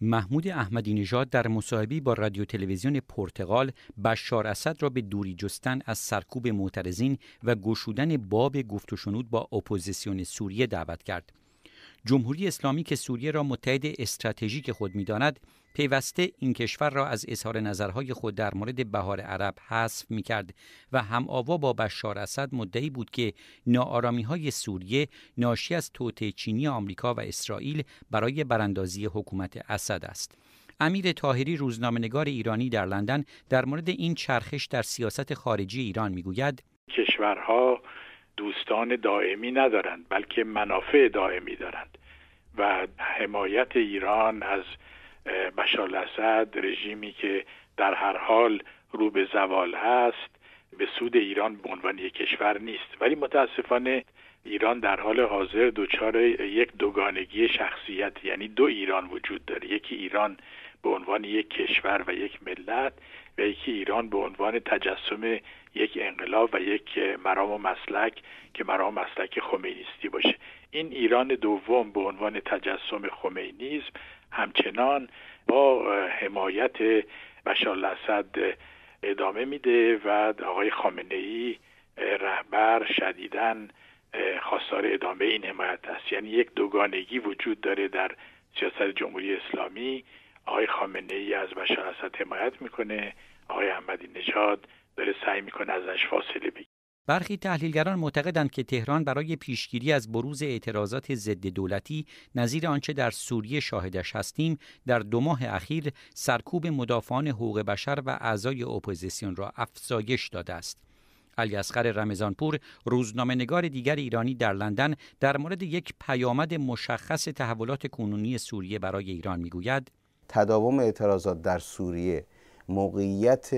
محمود احمدی نژاد در مصاحبه با رادیو تلویزیون پرتغال بشار اسد را به دوری جستن از سرکوب معترضین و گشودن باب گفت و شنود با اپوزیسیون سوریه دعوت کرد. جمهوری اسلامی که سوریه را متحد استراتژیک خود میداند پیوسته این کشور را از اظهار نظرهای خود در مورد بهار عرب حذف می کرد و هم آوا با بشار اسد مدعی بود که ناآرامی های سوریه ناشی از توطئه چینی آمریکا و اسرائیل برای براندازی حکومت اسد است. امیر تاهری روزنامهنگار ایرانی در لندن در مورد این چرخش در سیاست خارجی ایران میگوید کشورها دوستان دائمی ندارند بلکه منافع دائمی دارند و حمایت ایران از بشار اسد رژیمی که در هر حال رو به زوال هست به سود ایران به عنوان یک کشور نیست ولی متاسفانه ایران در حال حاضر دچار یک دوگانگی شخصیت یعنی دو ایران وجود داره یکی ایران به عنوان یک کشور و یک ملت و یکی ایران به عنوان تجسم یک انقلاب و یک مرام و مسلک که مرام و مسلک خمینیستی باشه این ایران دوم به عنوان تجسم خمینیزم همچنان با حمایت بشار الاسد ادامه میده و آقای خامنه ای رهبر شدیدن خواستار ادامه این حمایت است یعنی یک دوگانگی وجود داره در سیاست جمهوری اسلامی آقای خامنه ای از بشار اسد حمایت میکنه آقای احمدی نژاد داره سعی میکنه ازش فاصله بگیره برخی تحلیلگران معتقدند که تهران برای پیشگیری از بروز اعتراضات ضد دولتی نظیر آنچه در سوریه شاهدش هستیم در دو ماه اخیر سرکوب مدافعان حقوق بشر و اعضای اپوزیسیون را افزایش داده است علی اصغر رمضانپور روزنامه‌نگار دیگر ایرانی در لندن در مورد یک پیامد مشخص تحولات کنونی سوریه برای ایران میگوید تداوم اعتراضات در سوریه موقعیت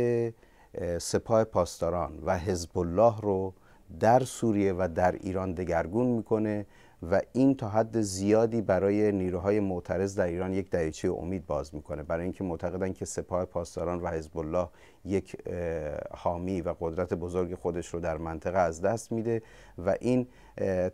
سپاه پاسداران و حزب الله رو در سوریه و در ایران دگرگون میکنه و این تا حد زیادی برای نیروهای معترض در ایران یک دریچه امید باز میکنه برای اینکه معتقدن که سپاه پاسداران و حزب الله یک حامی و قدرت بزرگ خودش رو در منطقه از دست میده و این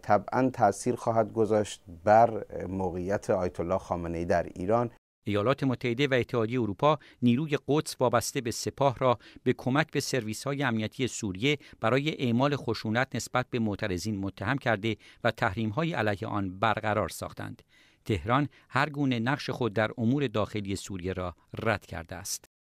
طبعا تاثیر خواهد گذاشت بر موقعیت آیت الله خامنه ای در ایران ایالات متحده و اتحادیه اروپا نیروی قدس وابسته به سپاه را به کمک به سرویس های امنیتی سوریه برای اعمال خشونت نسبت به معترضین متهم کرده و تحریم های علیه آن برقرار ساختند. تهران هر گونه نقش خود در امور داخلی سوریه را رد کرده است.